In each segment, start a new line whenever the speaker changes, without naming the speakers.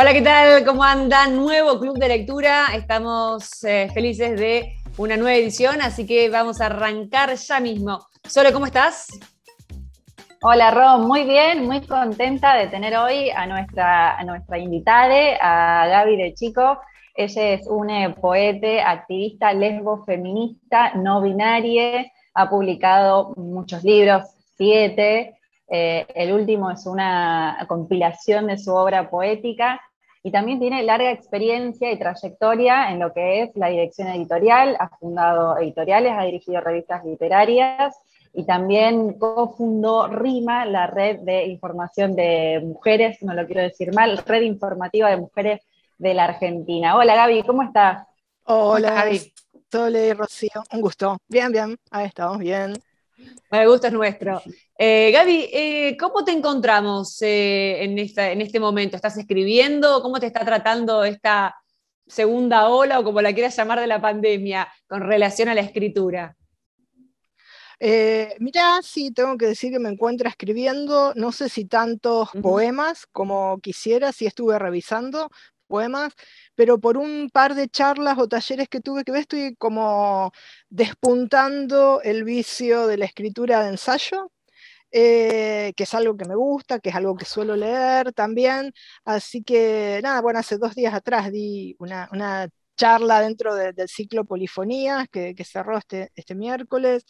Hola, ¿qué tal? ¿Cómo andan? Nuevo Club de Lectura. Estamos eh, felices de una nueva edición, así que vamos a arrancar ya mismo. Solo, ¿cómo estás? Hola, Ron.
Muy bien, muy contenta de tener hoy a nuestra, invitada, a Gaby de Chico. Ella es una poeta, activista, lesbo, feminista, no binaria. Ha publicado muchos libros, siete. Eh, el último es una compilación de su obra poética y también tiene larga experiencia y trayectoria en lo que es la dirección editorial, ha fundado editoriales, ha dirigido revistas literarias y también cofundó RIMA, la red de información de mujeres, no lo quiero decir mal, red informativa de mujeres de la Argentina. Hola Gaby,
¿cómo estás? Hola Gaby.
Tole, Rocío, un gusto. Bien, bien, ahí estamos
bien. Me el es nuestro. Eh, Gaby, eh, ¿cómo te encontramos eh, en, este momento? ¿Estás escribiendo? ¿Cómo te está tratando esta segunda ola o como la quieras llamar de la pandemia con relación a la escritura?
Mira, mirá, sí, tengo que decir que me encuentro escribiendo, no sé si tantos poemas como quisiera, si estuve revisando, poemas, pero por un par de charlas o talleres que tuve que ver, estoy como despuntando el vicio de la escritura de ensayo. Eh, que es algo que me gusta, que es algo que suelo leer también. Así que, nada, bueno, hace dos días atrás di una, charla dentro del ciclo Polifonías que, que cerró este, este miércoles.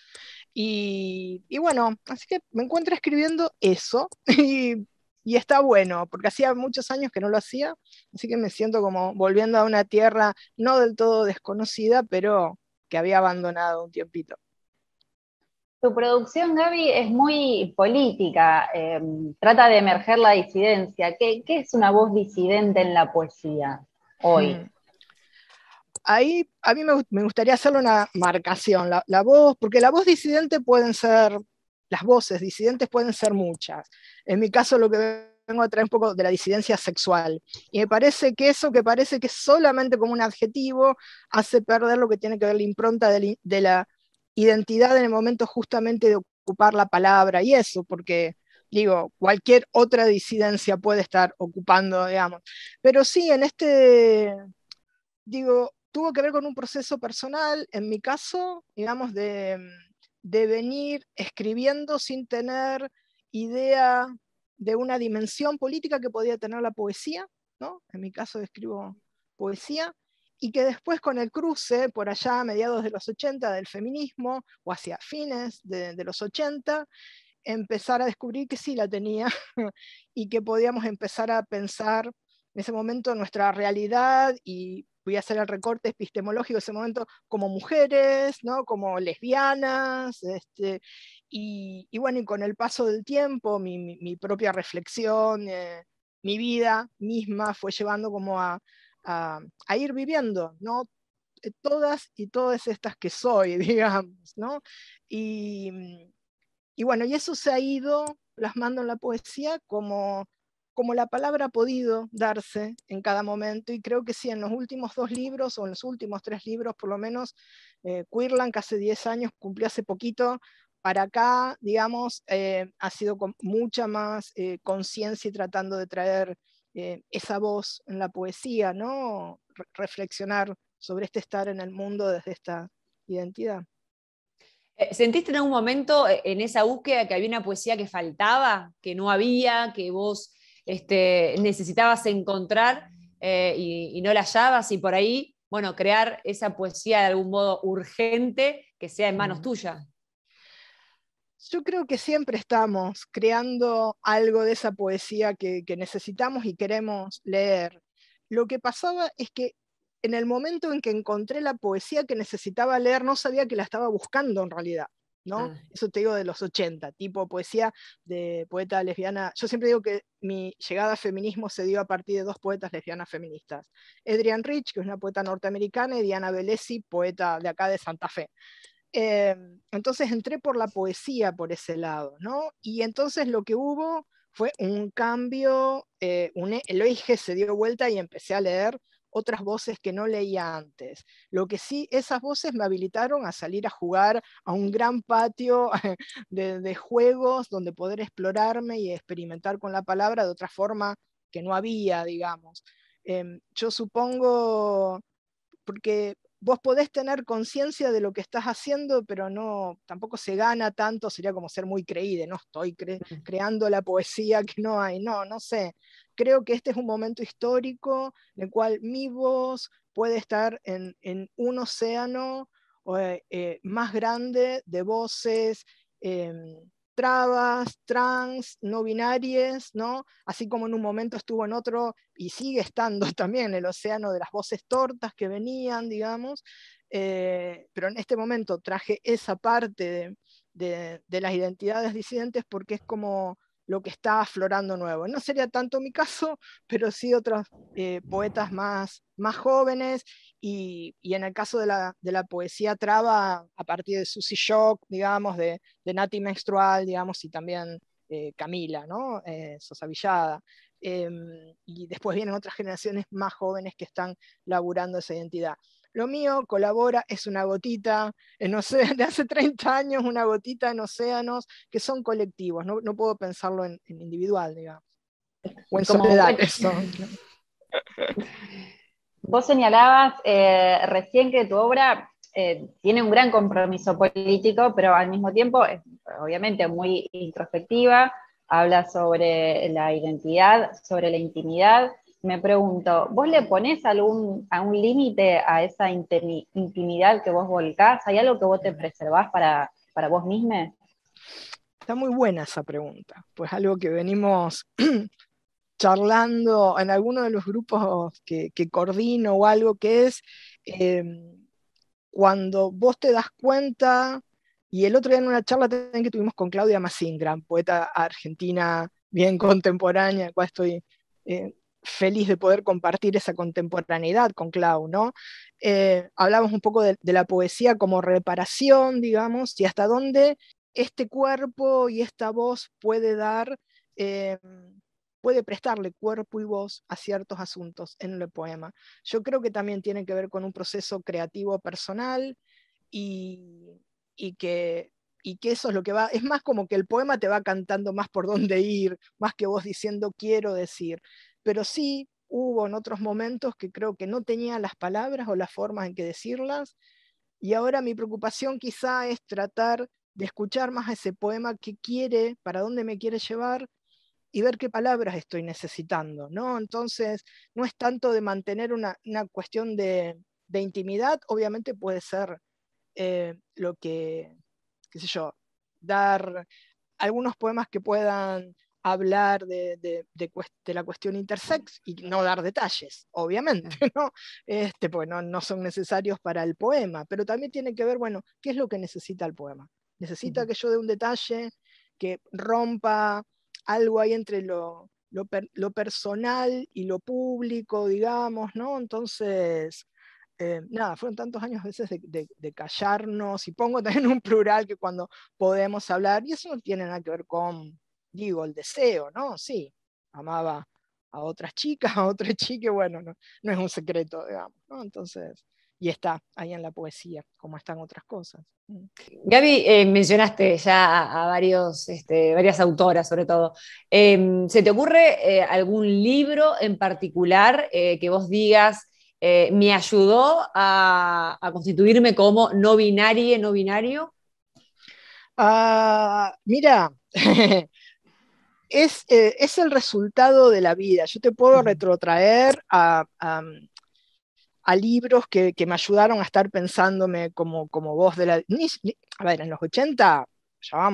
Y, y, bueno, así que me encuentro escribiendo eso y y está bueno, porque hacía muchos años que no lo hacía, así que me siento como volviendo a una tierra no del todo desconocida, pero que había abandonado un tiempito. Tu
producción, Gaby, es muy política, eh, trata de emerger la
disidencia. ¿Qué, es una
voz disidente en la poesía hoy? Mm.
Ahí a mí me, gustaría hacerle una marcación, la, voz, porque la voz disidente pueden ser las voces disidentes pueden ser muchas. En mi caso lo que vengo a traer un poco de la disidencia sexual. Y me parece que eso que parece que solamente como un adjetivo hace perder lo que tiene que ver la impronta de la identidad en el momento justamente de ocupar la palabra y eso, porque digo, cualquier otra disidencia puede estar ocupando, digamos. Pero sí, en este, digo, tuvo que ver con un proceso personal, en mi caso, digamos, de de venir escribiendo sin tener idea de una dimensión política que podía tener la poesía, ¿no? En mi caso escribo poesía, y que después con el cruce, por allá a mediados de los 80 del feminismo, o hacia fines de, de los 80, empezar a descubrir que sí la tenía y que podíamos empezar a pensar en ese momento nuestra realidad, y voy a hacer el recorte epistemológico de ese momento, como mujeres, ¿no? como lesbianas, este, y, bueno, y con el paso del tiempo, mi, propia reflexión, eh, mi vida misma fue llevando como a, ir viviendo, ¿no? Eh, todas y todas estas que soy, digamos, ¿no? Y, y bueno, y eso se ha ido plasmando en la poesía como como la palabra ha podido darse en cada momento, y creo que sí, en los últimos dos libros, o en los últimos tres libros por lo menos, eh, Queerland, que hace 10 años cumplió hace poquito, para acá, digamos, eh, ha sido con mucha más eh, conciencia y tratando de traer eh, esa voz en la poesía, ¿no? reflexionar sobre este estar en el mundo desde esta identidad. ¿Sentiste
en algún momento en esa búsqueda que había una poesía que faltaba, que no había, que vos este, necesitabas encontrar eh, y, no la hallabas y por ahí, bueno, crear esa poesía de algún modo urgente que sea en manos tuyas.
Yo creo que siempre estamos creando algo de esa poesía que necesitamos y queremos leer. Lo que pasaba es que en el momento en que encontré la poesía que necesitaba leer, no sabía que la estaba buscando en realidad. Ah. Eso te digo de los 80, tipo poesía de poeta lesbiana. Yo siempre digo que mi llegada al feminismo se dio a partir de dos poetas lesbianas feministas. Adrian Rich, que es una poeta norteamericana, y Diana Bellesi poeta de acá de Santa Fe. Eh, entonces entré por la poesía por ese lado, ¿no? Y entonces lo que hubo fue un cambio, eh, el OIG se dio vuelta y empecé a leer otras voces que no leía antes. Lo que sí, esas voces me habilitaron a salir a jugar a un gran patio de, juegos donde poder explorarme y experimentar con la palabra de otra forma que no había, digamos. Em, yo supongo, porque vos podés tener conciencia de lo que estás haciendo, pero no, tampoco se gana tanto, sería como ser muy creíde, no estoy creando la poesía que no hay, no, no sé creo que este es un momento histórico en el cual mi voz puede estar en, un océano eh, eh, más grande de voces eh, trabas, trans, no binarias, ¿no? Así como en un momento estuvo en otro y sigue estando también en el océano de las voces tortas que venían, digamos, pero en este momento traje esa parte de, las identidades disidentes porque es como lo que está aflorando nuevo. No sería tanto mi caso, pero sí otros eh, poetas más, jóvenes y, en el caso de la, poesía traba, a partir de Susi Shock, digamos, de, Nati Menstrual, digamos, y también eh, Camila, ¿no? Eh, Sosa Villada. Em, y después vienen otras generaciones más jóvenes que están laburando esa identidad. Lo mío colabora, es una gotita, en eh, océanos, de hace 30 años, una gotita en océanos, que son colectivos, no, puedo pensarlo en, individual, digamos. O en soledad, eso.
Vos señalabas eh, recién que tu obra eh, tiene un gran compromiso político, pero al mismo tiempo es obviamente muy introspectiva, habla sobre la identidad, sobre la intimidad, me pregunto, ¿vos le ponés algún, a un límite a esa intimidad que vos volcás? ¿Hay algo que vos te preservás para, para vos
mismos? Está muy buena esa pregunta, pues algo que venimos charlando en alguno de los grupos que, coordino o algo que es em, cuando vos te das cuenta, y el otro día en una charla también que tuvimos con Claudia Massín, gran poeta argentina bien contemporánea, cual estoy eh, feliz de poder compartir esa contemporaneidad con Clau, ¿no? Eh, hablamos un poco de, la poesía como reparación, digamos, y hasta dónde este cuerpo y esta voz puede dar, eh, puede prestarle cuerpo y voz a ciertos asuntos en el poema. Yo creo que también tiene que ver con un proceso creativo personal y, que y que eso es lo que va, es más como que el poema te va cantando más por dónde ir, más que vos diciendo quiero decir pero sí hubo en otros momentos que creo que no tenía las palabras o las formas en que decirlas, y ahora mi preocupación quizá es tratar de escuchar más ese poema que quiere, para dónde me quiere llevar y ver qué palabras estoy necesitando, ¿no? Entonces, no es tanto de mantener una, cuestión de, intimidad, obviamente puede ser eh, lo que, qué sé yo, dar algunos poemas que puedan hablar de, la cuestión intersex y no dar detalles, obviamente, ¿no? Este, pues no, son necesarios para el poema, pero también tiene que ver, bueno, ¿qué es lo que necesita el poema? Necesita que yo dé un detalle que rompa algo ahí entre lo, personal y lo público, digamos, ¿no? Entonces, eh, nada, fueron tantos años a veces de, callarnos y pongo también un plural que cuando podemos hablar, y eso no tiene nada que ver con digo, el deseo, ¿no? Sí, amaba a otras chicas, a otras chicas, bueno, no, es un secreto, digamos, ¿no? Entonces, y está ahí en la poesía, como están otras cosas. Mm.
Gaby, eh, mencionaste ya a, varios, este, varias autoras, sobre todo. Em, ¿Se te ocurre eh, algún libro en particular eh, que vos digas, me ayudó a, constituirme como no binario, no binario?
Ah, mira, Eh, es, el resultado de la vida. Yo te puedo retrotraer a, a, libros que, me ayudaron a estar pensándome como, como voz de la... a ver, en los 80, ya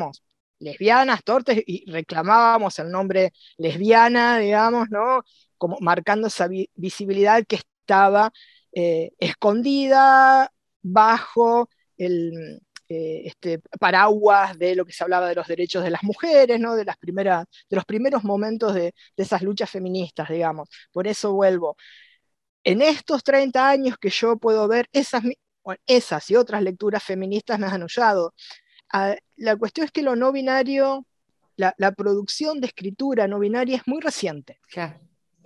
lesbianas, tortes, y reclamábamos el nombre lesbiana, digamos, ¿no? Como marcando esa visibilidad que estaba eh, escondida bajo el, eh, este, paraguas de lo que se hablaba de los derechos de las mujeres, ¿no? de, las primeras, de los primeros momentos de, esas luchas feministas, digamos. Por eso vuelvo. En estos 30 años que yo puedo ver, esas, esas y otras lecturas feministas me han anullado. Ah, la cuestión es que lo no binario, la, producción de escritura no binaria es muy reciente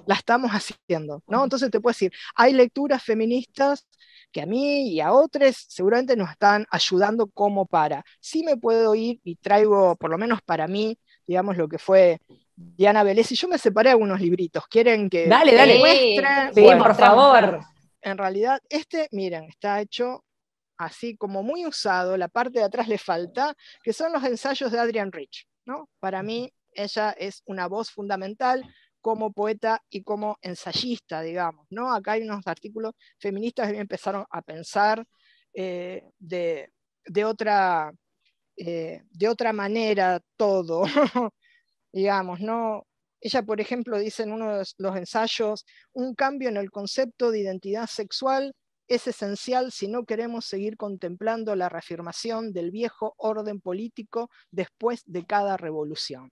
la estamos haciendo, ¿no? Entonces te puedo decir, hay lecturas feministas que a mí y a otros seguramente nos están ayudando como para. Sí me puedo ir y traigo, por lo menos para mí, digamos, lo que fue Diana Vélez, y yo me separé algunos libritos, ¿quieren que dale, dale. muestren? por favor. En realidad, este, miren, está hecho así como muy usado, la parte de atrás le falta, que son los ensayos de Adrian Rich, ¿no? Para mí, ella es una voz fundamental como poeta y como ensayista, digamos. ¿no? Acá hay unos artículos feministas que empezaron a pensar eh, de, otra, eh, de otra manera todo, digamos. ¿no? Ella, por ejemplo, dice en uno de los ensayos, un cambio en el concepto de identidad sexual es esencial si no queremos seguir contemplando la reafirmación del viejo orden político después de cada revolución.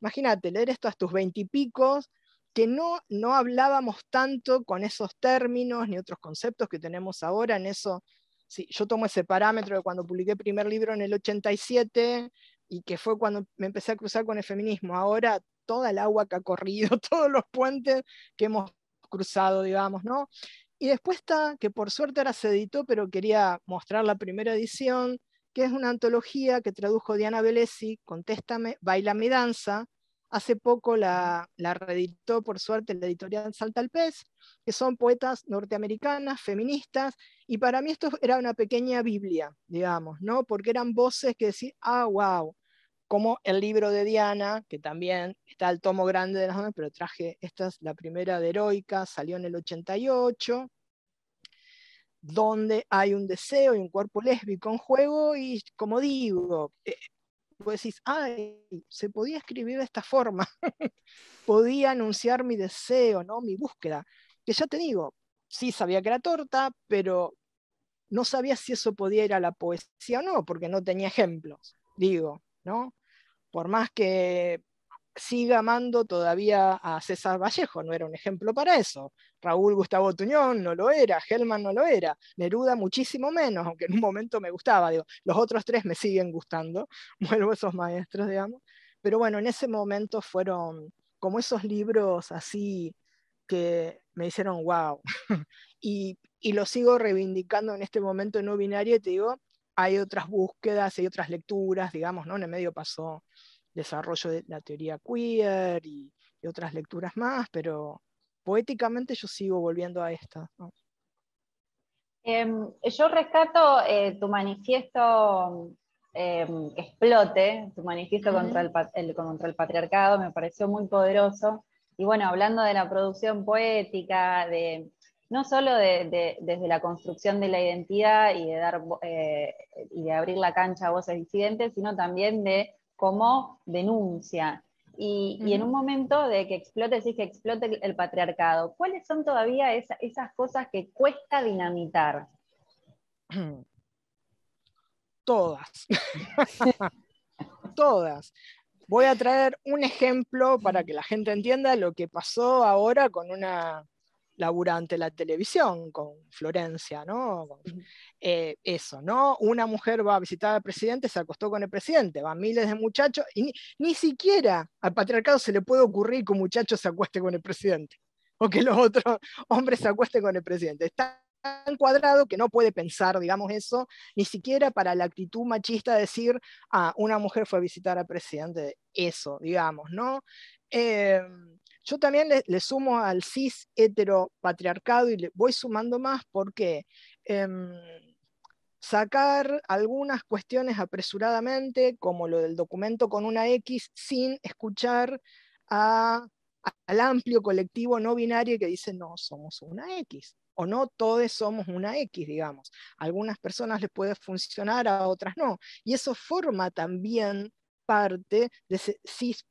Imagínate, leer esto a tus veintipicos, que no, no hablábamos tanto con esos términos ni otros conceptos que tenemos ahora en eso. Sí, yo tomo ese parámetro de cuando publiqué el primer libro en el 87 y que fue cuando me empecé a cruzar con el feminismo. Ahora toda el agua que ha corrido, todos los puentes que hemos cruzado, digamos, ¿no? Y después está, que por suerte ahora se editó, pero quería mostrar la primera edición, que es una antología que tradujo Diana Velesi, Contéstame, Baila mi danza. Hace poco la, la reeditó, por suerte, la editorial Salta al Pez, que son poetas norteamericanas, feministas, y para mí esto era una pequeña Biblia, digamos, ¿no? Porque eran voces que decían, ah, wow, como el libro de Diana, que también está el tomo grande de las pero traje, esta es la primera de Heroica, salió en el 88, donde hay un deseo y un cuerpo lésbico en juego y como digo, eh, vos decís, ay, se podía escribir de esta forma, podía anunciar mi deseo, ¿no? mi búsqueda, que ya te digo, sí sabía que era torta, pero no sabía si eso podía ir a la poesía o no, porque no tenía ejemplos, digo, ¿no? Por más que siga amando todavía a César Vallejo, no era un ejemplo para eso, Raúl Gustavo Tuñón no lo era, Helman no lo era, Neruda muchísimo menos, aunque en un momento me gustaba, digo, los otros tres me siguen gustando, vuelvo a esos maestros, digamos, pero bueno, en ese momento fueron como esos libros así que me hicieron wow, y, lo sigo reivindicando en este momento no binario, y digo, hay otras búsquedas, hay otras lecturas, digamos, ¿no? En el medio pasó desarrollo de la teoría queer y otras lecturas más, pero poéticamente yo sigo volviendo a esta.
Em, yo rescato eh, tu manifiesto em, explote, tu manifiesto contra, el, patriarcado, me pareció muy poderoso. Y bueno, hablando de la producción poética, de, no solo desde la construcción de la identidad y de, dar, eh, y de abrir la cancha a voces disidentes, sino también de cómo denuncia y, en un momento de que explote, decís que explote el patriarcado, ¿cuáles son todavía esas cosas que cuesta
dinamitar? Todas. Todas. Voy a traer un ejemplo para que la gente entienda lo que pasó ahora con una laburante la televisión con Florencia, ¿no? Eh, eso, ¿no? Una mujer va a visitar al presidente, se acostó con el presidente, van miles de muchachos y ni, siquiera al patriarcado se le puede ocurrir que un muchacho se acueste con el presidente o que los otros hombres se acuesten con el presidente. Está tan cuadrado que no puede pensar, digamos eso, ni siquiera para la actitud machista decir, ah, una mujer fue a visitar al presidente, eso, digamos, ¿no? Em, yo también le, sumo al cis heteropatriarcado y le voy sumando más porque em, sacar algunas cuestiones apresuradamente, como lo del documento con una X, sin escuchar al amplio colectivo no binario que dice no somos una X o no todos somos una X, digamos. algunas personas les puede funcionar, a otras no. Y eso forma también parte de ese cis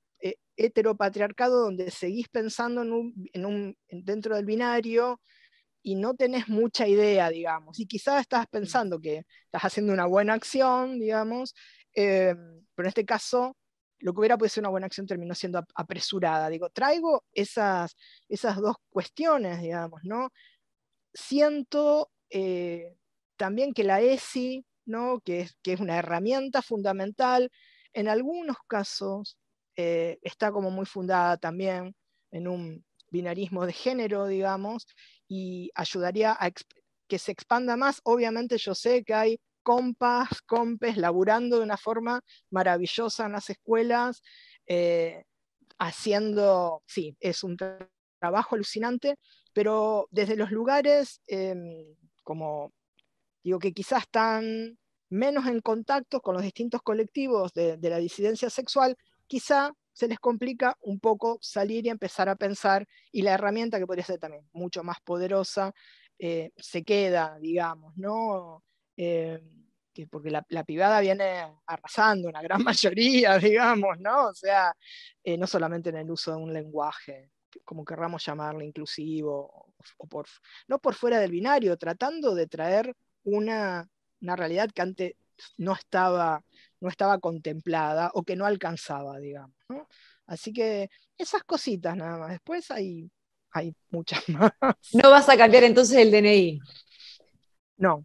heteropatriarcado donde seguís pensando en un, dentro del binario y no tenés mucha idea, digamos. Y quizás estás pensando que estás haciendo una buena acción, digamos, em, pero en este caso lo que hubiera podido ser una buena acción terminó siendo apresurada. Digo, traigo esas, esas dos cuestiones, digamos, ¿no? Siento eh, también que la ESI, ¿no? que, es, que es una herramienta fundamental, en algunos casos eh, está como muy fundada también en un binarismo de género, digamos, y ayudaría a que se expanda más. Obviamente yo sé que hay compas, compes, laburando de una forma maravillosa en las escuelas, eh, haciendo, sí, es un trabajo alucinante, pero desde los lugares, em, como digo, que quizás están menos en contacto con los distintos colectivos de la disidencia sexual, quizá se les complica un poco salir y empezar a pensar, y la herramienta que podría ser también mucho más poderosa, eh, se queda, digamos, ¿no? Eh, porque la, la, viene arrasando una gran mayoría, digamos, ¿no? O sea, eh, no solamente en el uso de un lenguaje, como querramos llamarlo, inclusivo, o por, no por fuera del binario, tratando de traer una, una realidad que antes no estaba no estaba contemplada o que no alcanzaba, digamos. Así que esas cositas nada más. Después hay, hay muchas más. No vas a cambiar entonces el DNI. No,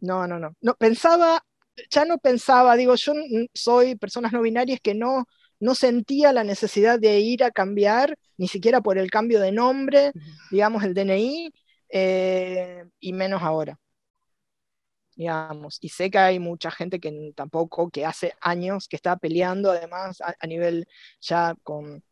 no, no, no. no pensaba, ya no pensaba, digo, yo soy personas no binarias que no, no sentía la necesidad de ir a cambiar, ni siquiera por el cambio de nombre, digamos, el DNI, eh, y menos ahora digamos. Y sé que hay mucha gente que tampoco, que hace años que está peleando, además, a, nivel ya con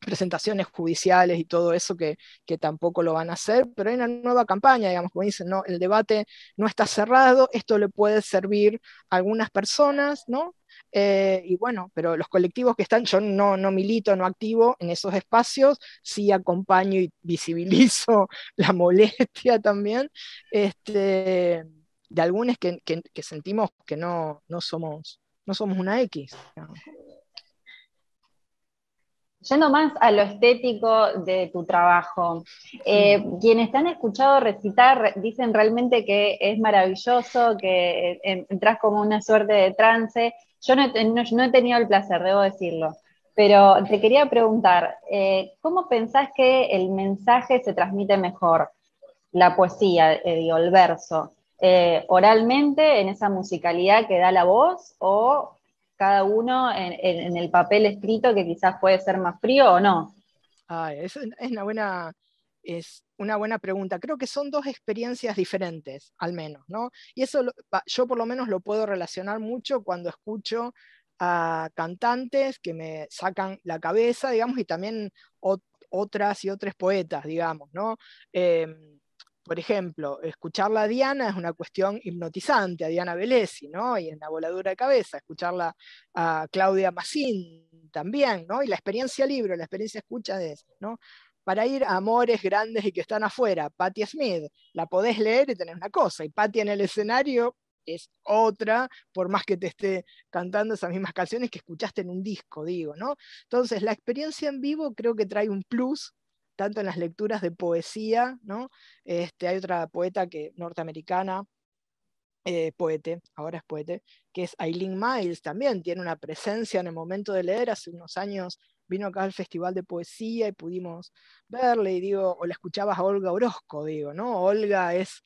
presentaciones judiciales y todo eso que, tampoco lo van a hacer, pero hay una nueva campaña, digamos, como dicen, no, el debate no está cerrado, esto le puede servir a algunas personas, ¿no? Eh, y bueno, pero los colectivos que están, yo no, no milito, no activo en esos espacios, sí acompaño y visibilizo la molestia también, este, de algunos que, sentimos que no, somos, no somos una X.
Yendo más a lo estético de tu trabajo, eh, quienes te han escuchado recitar dicen realmente que es maravilloso, que eh, entras como una suerte de trance. Yo no, he tenido el placer, debo decirlo, pero te quería preguntar, eh, ¿cómo pensás que el mensaje se transmite mejor? La poesía, el verso. Eh, oralmente en esa musicalidad que da la voz o
cada uno en, el papel escrito que quizás puede ser más frío o no? es, una buena, es una buena pregunta. Creo que son dos experiencias diferentes, al menos, ¿no? Y eso yo por lo menos lo puedo relacionar mucho cuando escucho a cantantes que me sacan la cabeza, digamos, y también otras y otros poetas, digamos, ¿no? Em, por ejemplo, escucharla a Diana es una cuestión hipnotizante, a Diana Velesi, ¿no? Y en la voladura de cabeza, escucharla a Claudia Massin también, ¿no? Y la experiencia libro, la experiencia escucha es, ¿no? Para ir a amores grandes y que están afuera, Patti Smith, la podés leer y tenés una cosa, y Patti en el escenario es otra, por más que te esté cantando esas mismas canciones que escuchaste en un disco, digo, ¿no? Entonces, la experiencia en vivo creo que trae un plus tanto en las lecturas de poesía, ¿no? Este, hay otra poeta que, norteamericana, eh, poete, ahora es poeta, que es Aileen Miles, también tiene una presencia en el momento de leer, hace unos años vino acá al Festival de Poesía y pudimos verle, y digo, o la escuchabas a Olga Orozco, digo, ¿no? Olga es,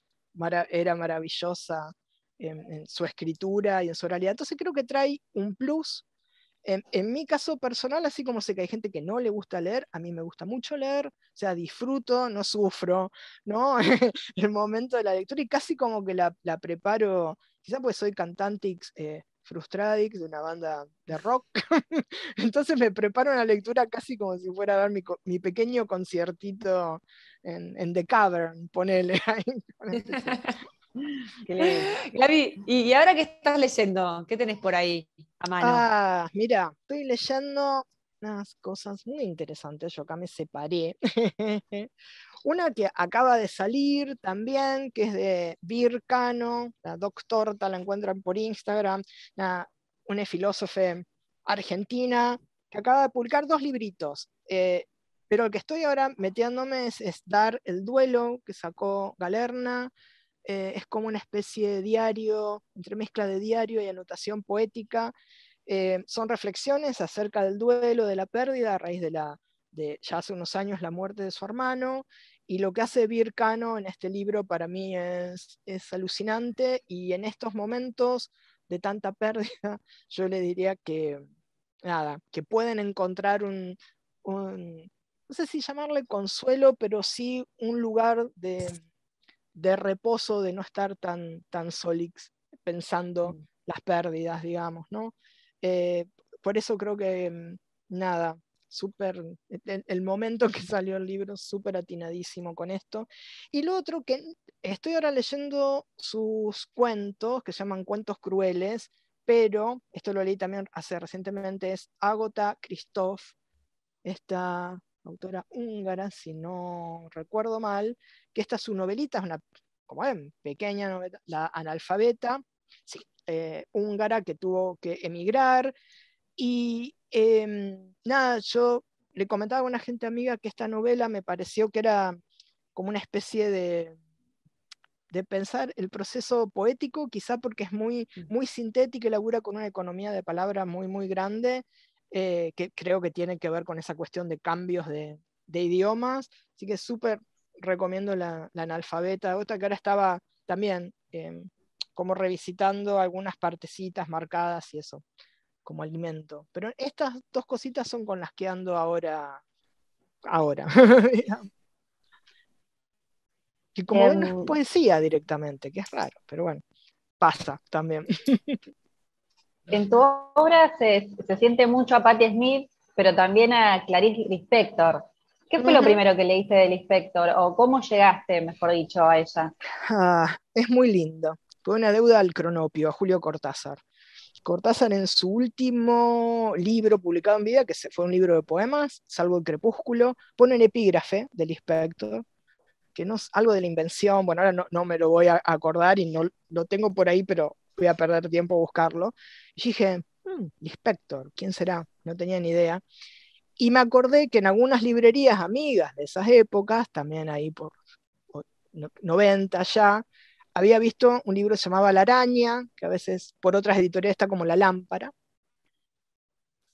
era maravillosa en, en, su escritura y en su oralidad, entonces creo que trae un plus en, mi caso personal, así como sé que hay gente que no le gusta leer, a mí me gusta mucho leer, o sea, disfruto, no sufro, ¿no? el momento de la lectura y casi como que la, preparo, quizá pues soy cantante eh, de una banda de rock, entonces me preparo una lectura casi como si fuera a dar mi, mi pequeño conciertito en, en The Cavern, ponele ahí. Este ¿y ahora qué estás leyendo? ¿Qué tenés por ahí a mano? Ah, mira, estoy leyendo unas cosas muy interesantes. Yo acá me separé. Una que acaba de salir también, que es de Vircano, la doctora la encuentran por Instagram, una, una filósofa argentina, que acaba de publicar dos libritos. Eh, pero el que estoy ahora metiéndome es Dar el Duelo, que sacó Galerna, eh, es como una especie de diario, entremezcla de diario y anotación poética. Eh, son reflexiones acerca del duelo, de la pérdida a raíz de la de ya hace unos años la muerte de su hermano, y lo que hace Vircano en este libro para mí es, alucinante, y en estos momentos de tanta pérdida, yo le diría que, nada, que pueden encontrar un, un no sé si llamarle consuelo, pero sí un lugar de, de reposo, de no estar tan, tan solix pensando mm. las pérdidas, digamos, ¿no? Eh, por eso creo que, mm, nada, súper, e-, e-, el momento que salió el libro, súper atinadísimo con esto. Y lo otro que estoy ahora leyendo sus cuentos, que se llaman Cuentos Crueles, pero, esto lo leí también hace recientemente, es Ágota Christoph, esta autora húngara, si no recuerdo mal, que esta su novelita es una, como ven, pequeña novela, la analfabeta, sí, eh, húngara que tuvo que emigrar. Y em, nada, yo le comentaba a una gente amiga que esta novela me pareció que era como una especie de, de pensar el proceso poético, quizá porque es muy, mm. muy sintético y labura con una economía de palabra muy, muy grande eh, que creo que tiene que ver con esa cuestión de cambios de, idiomas. Así que súper recomiendo la, analfabeta. Otra que ahora estaba también eh, como revisitando algunas partecitas marcadas y eso, como alimento. Pero estas dos cositas son con las que ando ahora. ahora. que como em, poesía directamente, que es raro, pero bueno, pasa también.
en tu obra se, siente mucho a Patti Smith, pero también a Clarice Lispector. ¿Qué fue lo primero que leíste del Lispector o cómo llegaste, mejor dicho, a ella?
Ah, es muy lindo. Fue una deuda al cronopio, a Julio Cortázar. Cortázar en su último libro publicado en vida, que fue un libro de poemas, Salvo el Crepúsculo, pone un epígrafe del Lispector, que no es algo de la invención, bueno, ahora no, no me lo voy a acordar y no lo tengo por ahí, pero voy a perder tiempo a buscarlo. Y dije, mm, Inspector, ¿quién será? No tenía ni idea. Y me acordé que en algunas librerías amigas de esas épocas, también ahí por 90 ya, había visto un libro que se llamaba La araña, que a veces por otras editoriales está como La lámpara.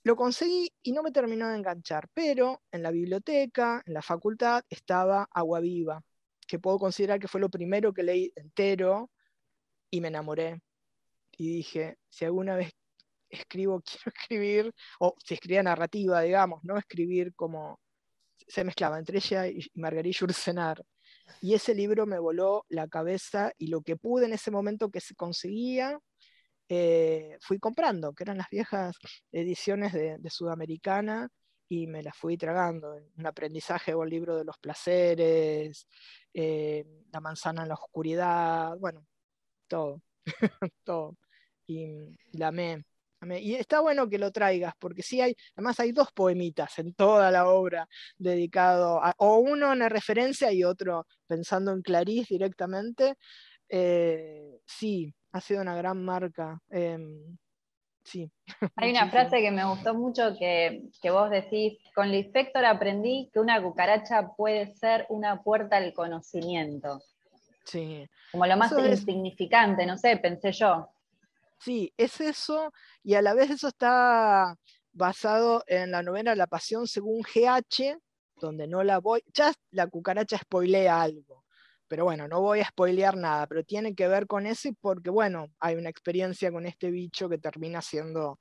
Lo conseguí y no me terminó de enganchar, pero en la biblioteca, en la facultad, estaba Agua Viva, que puedo considerar que fue lo primero que leí entero y me enamoré y dije, si alguna vez escribo, quiero escribir, o si escribía narrativa, digamos, no escribir como se mezclaba entre ella y Margarita Ursenar. Y ese libro me voló la cabeza y lo que pude en ese momento que se conseguía, eh, fui comprando, que eran las viejas ediciones de, Sudamericana, y me las fui tragando. Un aprendizaje o el libro de los placeres, eh, La manzana en la oscuridad, bueno, todo, todo y la amé. Y está bueno que lo traigas, porque sí hay, además hay dos poemitas en toda la obra dedicado, o uno en la referencia y otro pensando en Clarice directamente. Eh, sí, ha sido una gran marca. Em, sí. Hay una frase
que me gustó mucho que, vos decís, con Lispector aprendí que una cucaracha puede ser una puerta al conocimiento.
Sí. Como lo más
insignificante, no sé, pensé yo.
Sí, es eso, y a la vez eso está basado en la novela La Pasión según GH, donde no la voy, ya la cucaracha spoilea algo, pero bueno, no voy a spoilear nada, pero tiene que ver con eso porque bueno, hay una experiencia con este bicho que termina siendo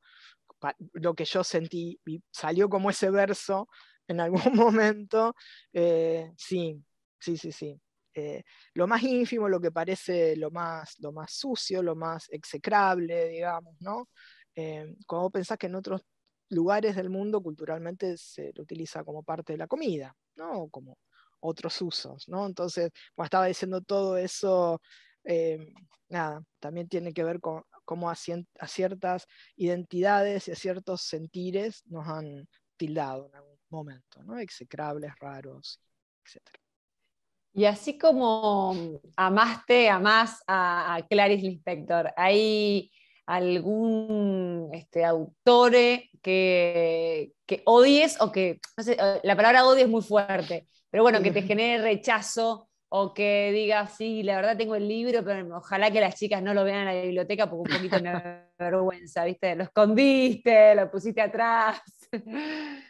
lo que yo sentí y salió como ese verso en algún momento. Eh, sí, sí, sí, sí. Eh, lo más ínfimo, lo que parece lo más, lo más sucio, lo más execrable, digamos, ¿no? Eh, cuando pensás que en otros lugares del mundo culturalmente se lo utiliza como parte de la comida, ¿no? Como otros usos, ¿no? Entonces, como estaba diciendo todo eso, eh, nada, también tiene que ver con cómo a, ciertas identidades y a ciertos sentires nos han tildado en algún momento, ¿no? Execrables, raros, etcétera.
Y así como amaste, amás a, a Clarice Lispector, ¿hay algún este, autore que, que, odies o que, eh, la palabra odio es muy fuerte, pero bueno, que te genere rechazo o que digas, sí, la verdad tengo el libro, pero ojalá que las chicas no lo vean en la biblioteca porque un poquito me vergüenza, ¿viste? Lo escondiste, lo pusiste atrás.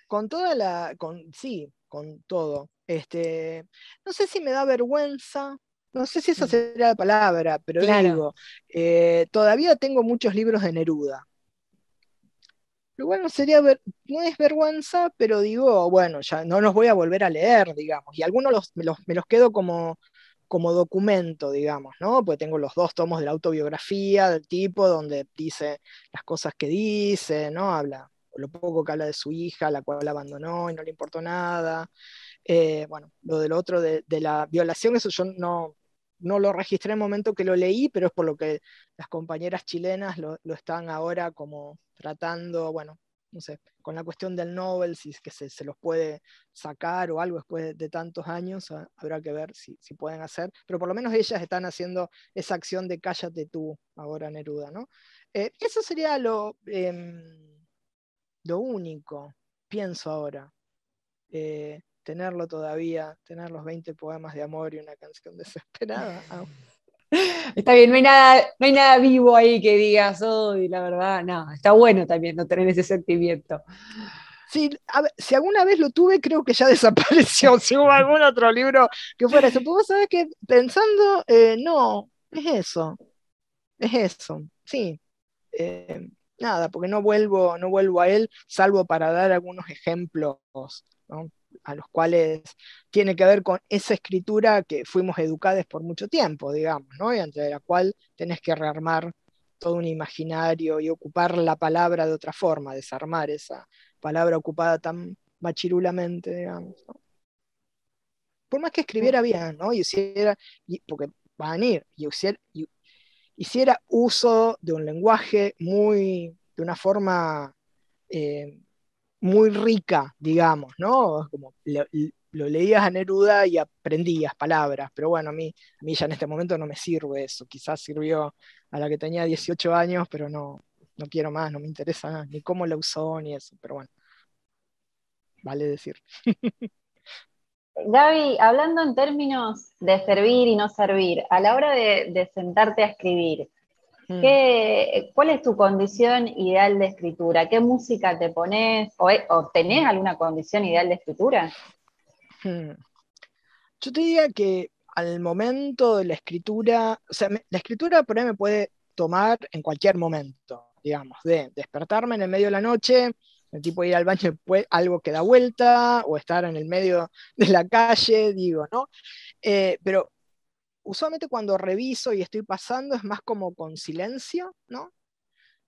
Con toda la, con, sí, con todo. Este, no sé si me da vergüenza, no sé si esa mm. sería la palabra, pero digo, eh, todavía tengo muchos libros de Neruda. lo bueno, sería no es vergüenza, pero digo, bueno, ya no los voy a volver a leer, digamos, y algunos me, los, quedo como, como documento, digamos, ¿no? Pues tengo los dos tomos de la autobiografía del tipo, donde dice las cosas que dice, ¿no? Habla lo poco que habla de su hija, la cual abandonó y no le importó nada. Eh, bueno, lo del otro, de, la violación, eso yo no, no lo registré en el momento que lo leí, pero es por lo que las compañeras chilenas lo, están ahora como tratando, bueno, no sé, con la cuestión del Nobel, si es que se, los puede sacar o algo después de, tantos años, ah, habrá que ver si, pueden hacer, pero por lo menos ellas están haciendo esa acción de cállate tú ahora, Neruda, ¿no? Eh, eso sería lo, em, lo único, pienso ahora. Eh, tenerlo todavía, tener los 20 poemas de amor y una canción desesperada.
Está bien, no hay, nada, no nada vivo ahí que digas, hoy, la verdad, no, está bueno también no tener
ese sentimiento. Sí, si alguna vez lo tuve, creo que ya desapareció, si hubo algún otro libro que fuera eso. sabes vos que pensando, eh, no, es eso, es eso, sí. Eh, nada, porque no vuelvo, no vuelvo a él, salvo para dar algunos ejemplos, ¿no? a los cuales tiene que ver con esa escritura que fuimos educados por mucho tiempo, digamos, ¿no? y ante la cual tenés que rearmar todo un imaginario y ocupar la palabra de otra forma, desarmar esa palabra ocupada tan machirulamente, digamos. Por más que escribiera mm. bien, ¿no? Y hiciera, porque van a ir, y hiciera, hiciera uso de un lenguaje muy, de una forma eh, muy rica, digamos, ¿no? Como lo, leías a Neruda y aprendías palabras, pero bueno, a mí, a mí ya en este momento no me sirve eso, quizás sirvió a la que tenía 18 años, pero no, no quiero más, no me interesa ni cómo la usó, ni eso, pero bueno, vale decir. Gaby,
hablando en términos de servir y no servir, a la hora de sentarte a escribir, ¿Qué, mm. ¿Cuál es tu condición ideal de escritura? ¿Qué música te pones? ¿O, e, tenés alguna condición ideal de escritura?
Mm. Yo te diría que al momento de la escritura, o sea, la escritura por ahí me puede tomar en cualquier momento, digamos, de despertarme en el medio de la noche, el tipo ir al baño pues algo que da vuelta, o estar en el medio de la calle, digo, ¿no? Eh, pero usualmente cuando reviso y estoy pasando es más como con silencio, ¿no?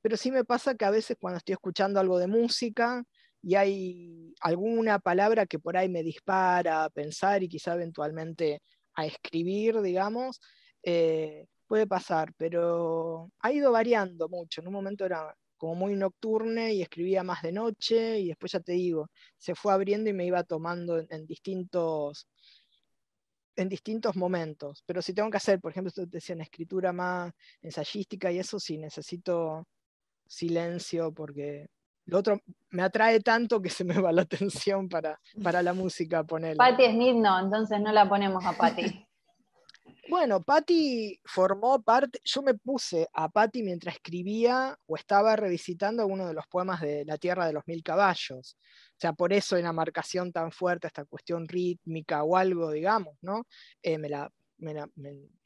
Pero sí me pasa que a veces cuando estoy escuchando algo de música y hay alguna palabra que por ahí me dispara a pensar y quizá eventualmente a escribir, digamos, eh, puede pasar, pero ha ido variando mucho. En un momento era como muy nocturne y escribía más de noche y después ya te digo, se fue abriendo y me iba tomando en distintos en distintos momentos, pero si tengo que hacer, por ejemplo, decía, escritura más ensayística y eso, sí necesito silencio porque lo otro me atrae tanto que se me va la atención para, para la música ponerla. Patti
Smith no, entonces no la ponemos a Patti.
Bueno, Patti formó parte, yo me puse a Patti mientras escribía o estaba revisitando uno de los poemas de La Tierra de los Mil Caballos. O sea, por eso en la marcación tan fuerte, esta cuestión rítmica o algo, digamos, ¿no? Eh, me, la,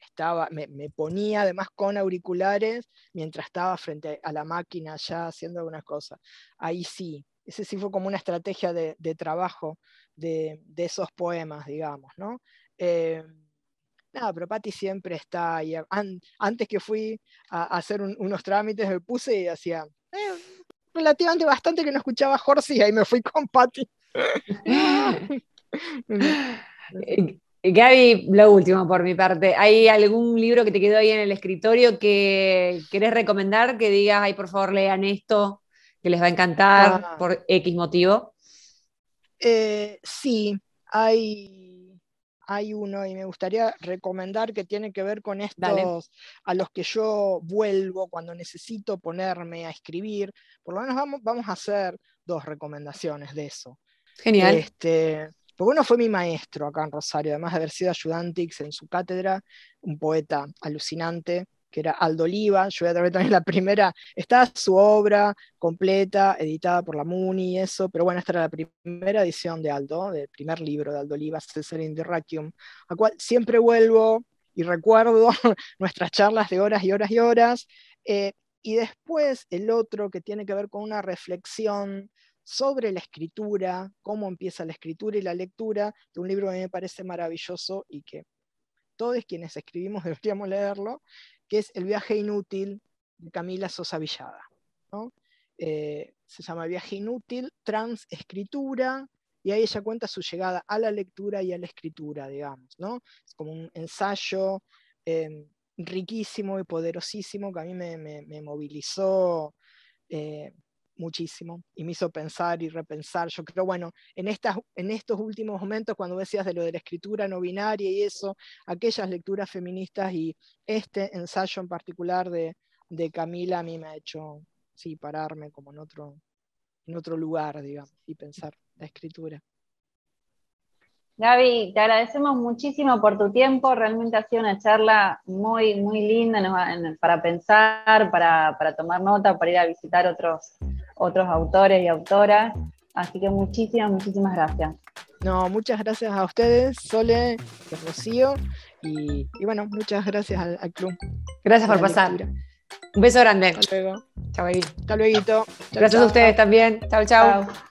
estaba, me, ponía además con auriculares mientras estaba frente a la máquina ya haciendo algunas cosas. Ahí sí, ese sí fue como una estrategia de, trabajo de, esos poemas, digamos, ¿no? Eh, nada, pero Patti siempre está ahí. antes que fui a, hacer unos trámites, me puse y hacía eh, relativamente bastante que no escuchaba Horsey y ahí me fui con Patti. Eh,
Gaby, lo último por mi parte. ¿Hay algún libro que te quedó ahí en el escritorio que querés recomendar? Que digas, ay, por favor, lean esto, que les va a encantar ah. por X motivo.
Eh, sí, hay hay uno y me gustaría recomendar que tiene que ver con estos a los que yo vuelvo cuando necesito ponerme a escribir. Por lo menos vamos, a hacer dos recomendaciones de eso. Genial. Este, porque uno fue mi maestro acá en Rosario, además de haber sido ayudante en su cátedra, un poeta alucinante que era Aldo Oliva, yo voy a traer también la primera, está su obra completa, editada por la MUNI y eso, pero bueno, esta era la primera edición de Aldo, del primer libro de Aldo Oliva, César in a cual siempre vuelvo y recuerdo nuestras charlas de horas y horas y horas. Eh, y después el otro que tiene que ver con una reflexión sobre la escritura, cómo empieza la escritura y la lectura, de un libro que me parece maravilloso y que todos quienes escribimos deberíamos leerlo, que es El viaje inútil de Camila Sosa Villada. Eh, se llama Viaje inútil, trans escritura, y ahí ella cuenta su llegada a la lectura y a la escritura, digamos. ¿no? Es como un ensayo em, riquísimo y poderosísimo que a mí me, movilizó. Eh, muchísimo y me hizo pensar y repensar. Yo creo, bueno, en, estas, en estos últimos momentos, cuando decías de lo de la escritura no binaria y eso, aquellas lecturas feministas y este ensayo en particular de, Camila a mí me ha hecho sí, pararme como en otro, en otro lugar, digamos, y pensar la escritura.
Gaby, te agradecemos muchísimo por tu tiempo, realmente ha sido una charla muy, muy linda para pensar, para tomar nota, para ir a visitar otros, otros autores
y autoras. Así que muchísimas, muchísimas gracias. No, muchas gracias a ustedes, Sole, Rocío, y, bueno, muchas gracias al, club. Gracias por pasar. Un beso grande. Hasta luego. Hasta luego. Gracias a ustedes
también. chao. chao.